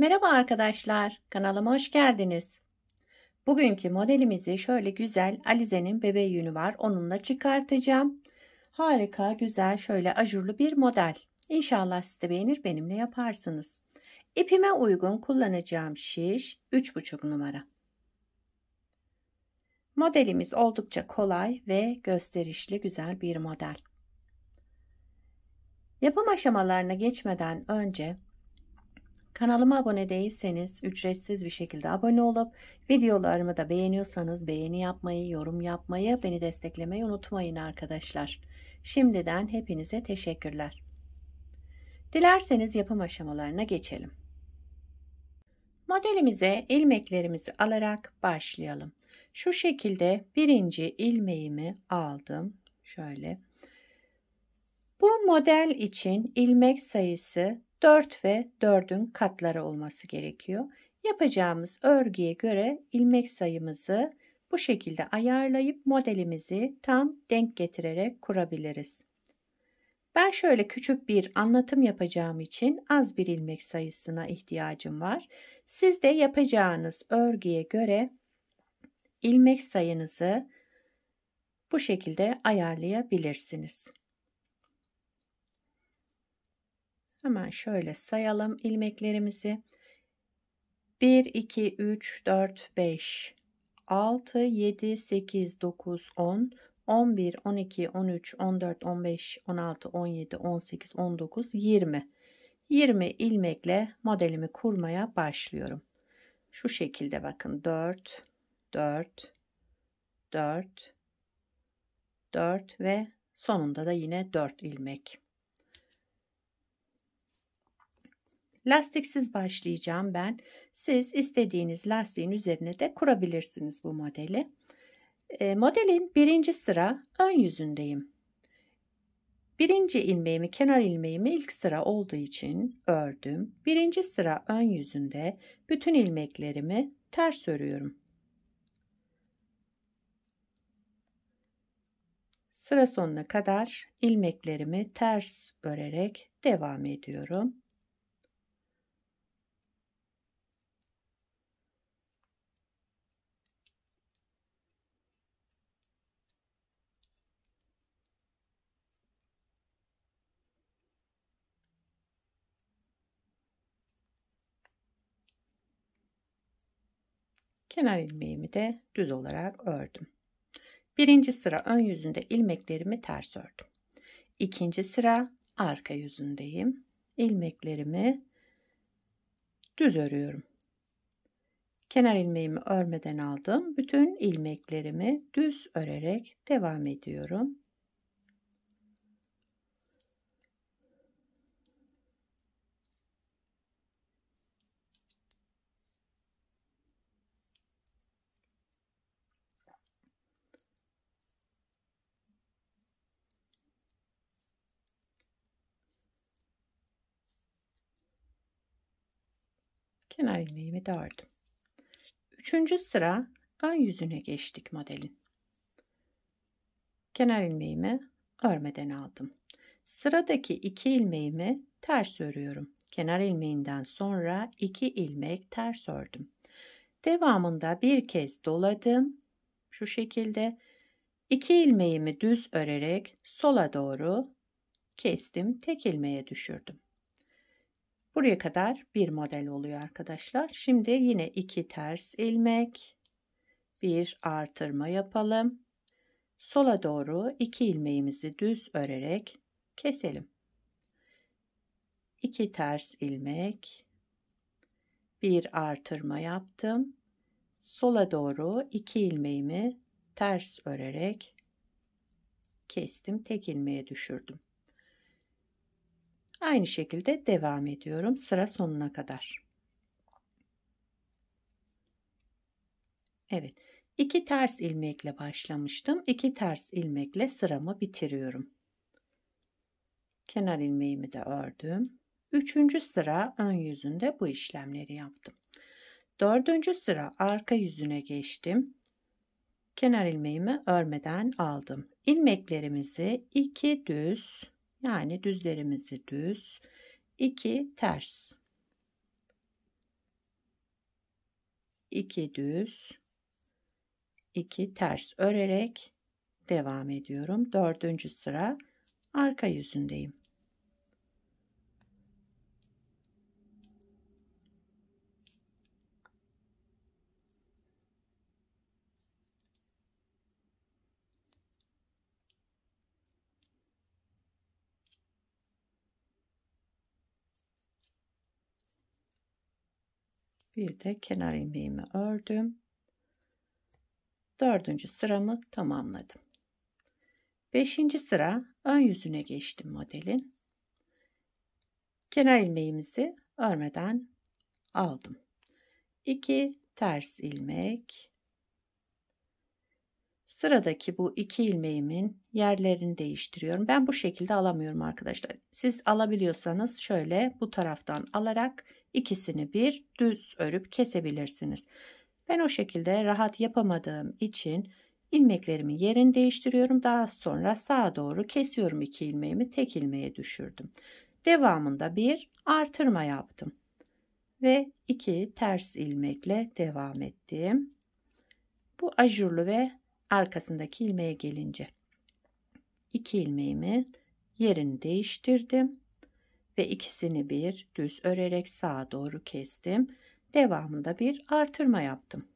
Merhaba arkadaşlar, kanalıma hoş geldiniz. Bugünkü modelimizi şöyle güzel Alize'nin bebeği yünü var. Onunla çıkartacağım. Harika, güzel, şöyle ajurlu bir model. İnşallah siz de beğenir, benimle yaparsınız. İpime uygun kullanacağım şiş 3,5 numara. Modelimiz oldukça kolay ve gösterişli güzel bir model. Yapım aşamalarına geçmeden önce Kanalıma abone değilseniz ücretsiz bir şekilde abone olup videolarımı da beğeniyorsanız beğeni yapmayı, yorum yapmayı, beni desteklemeyi unutmayın arkadaşlar. Şimdiden hepinize teşekkürler. Dilerseniz yapım aşamalarına geçelim. Modelimize ilmeklerimizi alarak başlayalım. Şu şekilde birinci ilmeğimi aldım. Şöyle. Bu model için ilmek sayısı 4 ve 4'ün katları olması gerekiyor. Yapacağımız örgüye göre ilmek sayımızı bu şekilde ayarlayıp modelimizi tam denk getirerek kurabiliriz. Ben şöyle küçük bir anlatım yapacağım için az bir ilmek sayısına ihtiyacım var. Siz de yapacağınız örgüye göre ilmek sayınızı bu şekilde ayarlayabilirsiniz. Hemen şöyle sayalım ilmeklerimizi. 1, 2, 3, 4, 5, 6, 7, 8, 9, 10, 11, 12, 13, 14, 15, 16, 17, 18, 19, 20. 20 ilmekle modelimi kurmaya başlıyorum. Şu şekilde bakın 4, 4, 4, 4 ve sonunda da yine 4 ilmek. Lastiksiz başlayacağım ben. Siz istediğiniz lastiğin üzerine de kurabilirsiniz bu modeli. E, modelin birinci sıra ön yüzündeyim. Birinci ilmeğimi, kenar ilmeğimi ilk sıra olduğu için ördüm. Birinci sıra ön yüzünde bütün ilmeklerimi ters örüyorum. Sıra sonuna kadar ilmeklerimi ters örerek devam ediyorum. Kenar ilmeğimi de düz olarak ördüm. Birinci sıra ön yüzünde ilmeklerimi ters ördüm. İkinci sıra arka yüzündeyim. İlmeklerimi düz örüyorum. Kenar ilmeğimi örmeden aldım. Bütün ilmeklerimi düz örerek devam ediyorum. kenar ilmeğimi de ördüm. Üçüncü sıra ön yüzüne geçtik modelin. Kenar ilmeğimi örmeden aldım. Sıradaki iki ilmeğimi ters örüyorum. Kenar ilmeğinden sonra iki ilmek ters ördüm. Devamında bir kez doladım. Şu şekilde iki ilmeğimi düz örerek sola doğru kestim. Tek ilmeğe düşürdüm. Buraya kadar bir model oluyor arkadaşlar. Şimdi yine iki ters ilmek, bir artırma yapalım. Sola doğru iki ilmeğimizi düz örerek keselim. İki ters ilmek, bir artırma yaptım. Sola doğru iki ilmeğimi ters örerek kestim. Tek ilmeğe düşürdüm. Aynı şekilde devam ediyorum sıra sonuna kadar. Evet. iki ters ilmekle başlamıştım. 2 ters ilmekle sıramı bitiriyorum. Kenar ilmeğimi de ördüm. Üçüncü sıra ön yüzünde bu işlemleri yaptım. Dördüncü sıra arka yüzüne geçtim. Kenar ilmeğimi örmeden aldım. İlmeklerimizi iki düz yani düzlerimizi düz, 2 ters. 2 düz, 2 ters örerek devam ediyorum. Dördüncü sıra arka yüzündeyim. bir de kenar ilmeğimi ördüm. Dördüncü sıramı tamamladım. Beşinci sıra ön yüzüne geçtim modelin. Kenar ilmeğimizi örmeden aldım. 2 ters ilmek Sıradaki bu iki ilmeğimin yerlerini değiştiriyorum. Ben bu şekilde alamıyorum arkadaşlar. Siz alabiliyorsanız şöyle bu taraftan alarak ikisini bir düz örüp kesebilirsiniz. Ben o şekilde rahat yapamadığım için ilmeklerimin yerini değiştiriyorum. Daha sonra sağa doğru kesiyorum iki ilmeğimi tek ilmeğe düşürdüm. Devamında bir artırma yaptım. Ve iki ters ilmekle devam ettim. Bu ajurlu ve arkasındaki ilmeğe gelince 2 ilmeğimi yerini değiştirdim ve ikisini bir düz örerek sağa doğru kestim. Devamında bir artırma yaptım.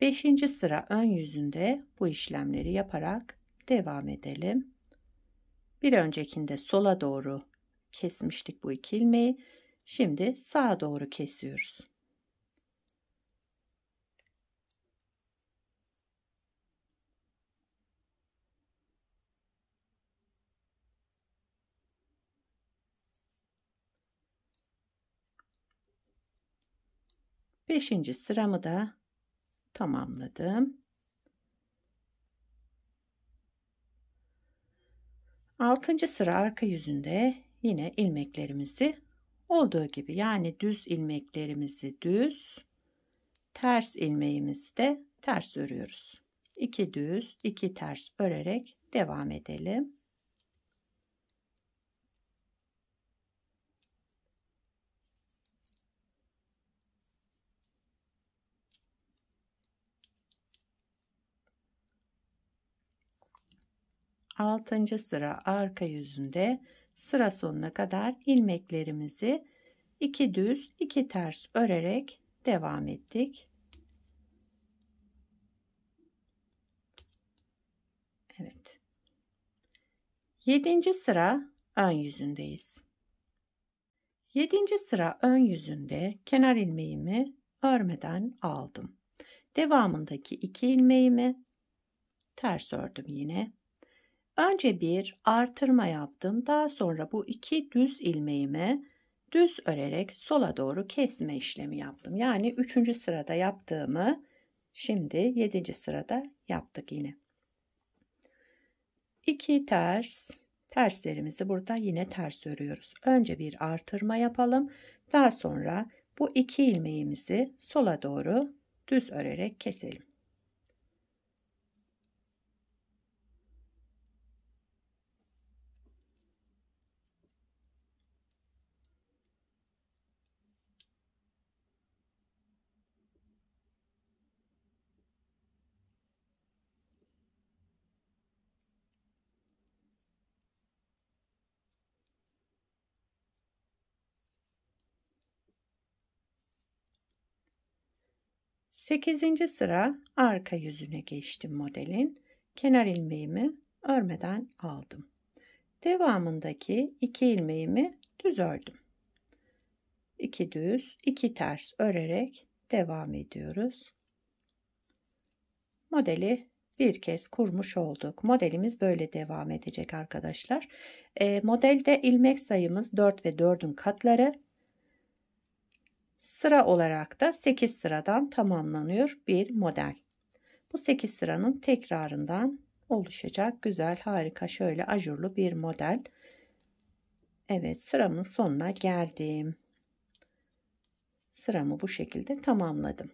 5. sıra ön yüzünde bu işlemleri yaparak devam edelim. Bir öncekinde sola doğru kesmiştik bu iki ilmeği. Şimdi sağa doğru kesiyoruz. Beşinci sıramı da tamamladım. Altıncı sıra arka yüzünde yine ilmeklerimizi olduğu gibi yani düz ilmeklerimizi düz, ters ilmeğimizi de ters örüyoruz. 2 düz, 2 ters örerek devam edelim. 6. sıra arka yüzünde sıra sonuna kadar ilmeklerimizi 2 düz 2 ters örerek devam ettik. Evet. 7. sıra ön yüzündeyiz. 7. sıra ön yüzünde kenar ilmeğimi örmeden aldım. Devamındaki 2 ilmeğimi ters ördüm yine. Önce bir artırma yaptım. Daha sonra bu iki düz ilmeğimi düz örerek sola doğru kesme işlemi yaptım. Yani üçüncü sırada yaptığımı şimdi yedinci sırada yaptık yine. İki ters terslerimizi burada yine ters örüyoruz. Önce bir artırma yapalım. Daha sonra bu iki ilmeğimizi sola doğru düz örerek keselim. 8. sıra arka yüzüne geçtim modelin. Kenar ilmeğimi örmeden aldım. Devamındaki 2 ilmeğimi düz ördüm. 2 düz, 2 ters örerek devam ediyoruz. Modeli bir kez kurmuş olduk. Modelimiz böyle devam edecek arkadaşlar. E, modelde ilmek sayımız 4 ve 4'ün katları Sıra olarak da 8 sıradan tamamlanıyor bir model. Bu 8 sıranın tekrarından oluşacak güzel harika şöyle ajurlu bir model. Evet sıramın sonuna geldim. Sıramı bu şekilde tamamladım.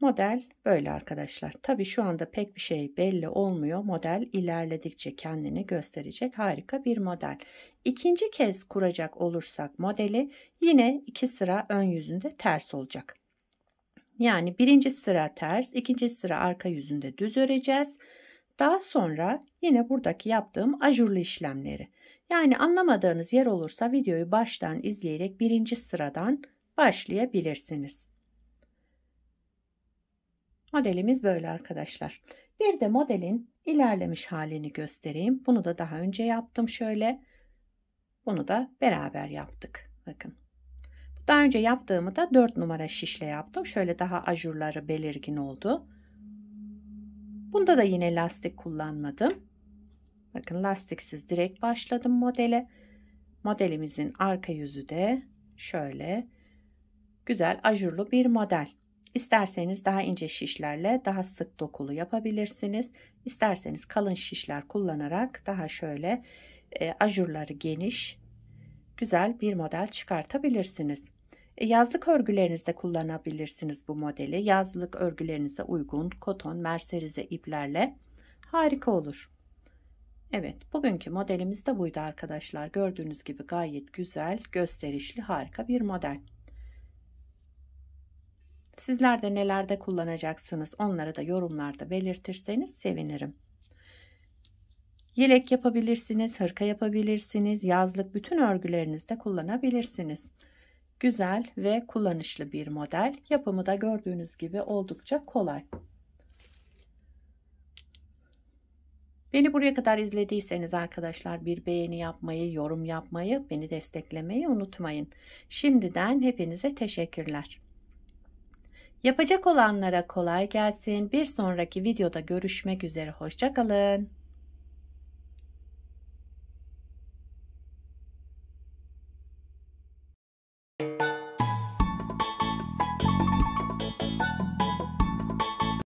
Model böyle arkadaşlar. Tabi şu anda pek bir şey belli olmuyor. Model ilerledikçe kendini gösterecek harika bir model. İkinci kez kuracak olursak modeli yine iki sıra ön yüzünde ters olacak. Yani birinci sıra ters, ikinci sıra arka yüzünde düz öreceğiz. Daha sonra yine buradaki yaptığım ajurlu işlemleri. Yani anlamadığınız yer olursa videoyu baştan izleyerek birinci sıradan başlayabilirsiniz. Modelimiz böyle arkadaşlar. Bir de modelin ilerlemiş halini göstereyim. Bunu da daha önce yaptım şöyle. Bunu da beraber yaptık. Bakın. Daha önce yaptığımı da 4 numara şişle yaptım. Şöyle daha ajurları belirgin oldu. Bunda da yine lastik kullanmadım. Bakın lastiksiz direkt başladım modele. Modelimizin arka yüzü de şöyle güzel ajurlu bir model. İsterseniz daha ince şişlerle daha sık dokulu yapabilirsiniz. İsterseniz kalın şişler kullanarak daha şöyle e, ajurları geniş güzel bir model çıkartabilirsiniz. E, yazlık örgülerinizde kullanabilirsiniz bu modeli. Yazlık örgülerinize uygun koton, merserize iplerle harika olur. Evet bugünkü modelimiz de buydu arkadaşlar. Gördüğünüz gibi gayet güzel, gösterişli, harika bir model. Sizler de nelerde kullanacaksınız onları da yorumlarda belirtirseniz sevinirim. Yelek yapabilirsiniz, hırka yapabilirsiniz, yazlık bütün örgülerinizde kullanabilirsiniz. Güzel ve kullanışlı bir model. Yapımı da gördüğünüz gibi oldukça kolay. Beni buraya kadar izlediyseniz arkadaşlar bir beğeni yapmayı, yorum yapmayı, beni desteklemeyi unutmayın. Şimdiden hepinize teşekkürler. Yapacak olanlara kolay gelsin. Bir sonraki videoda görüşmek üzere. Hoşçakalın.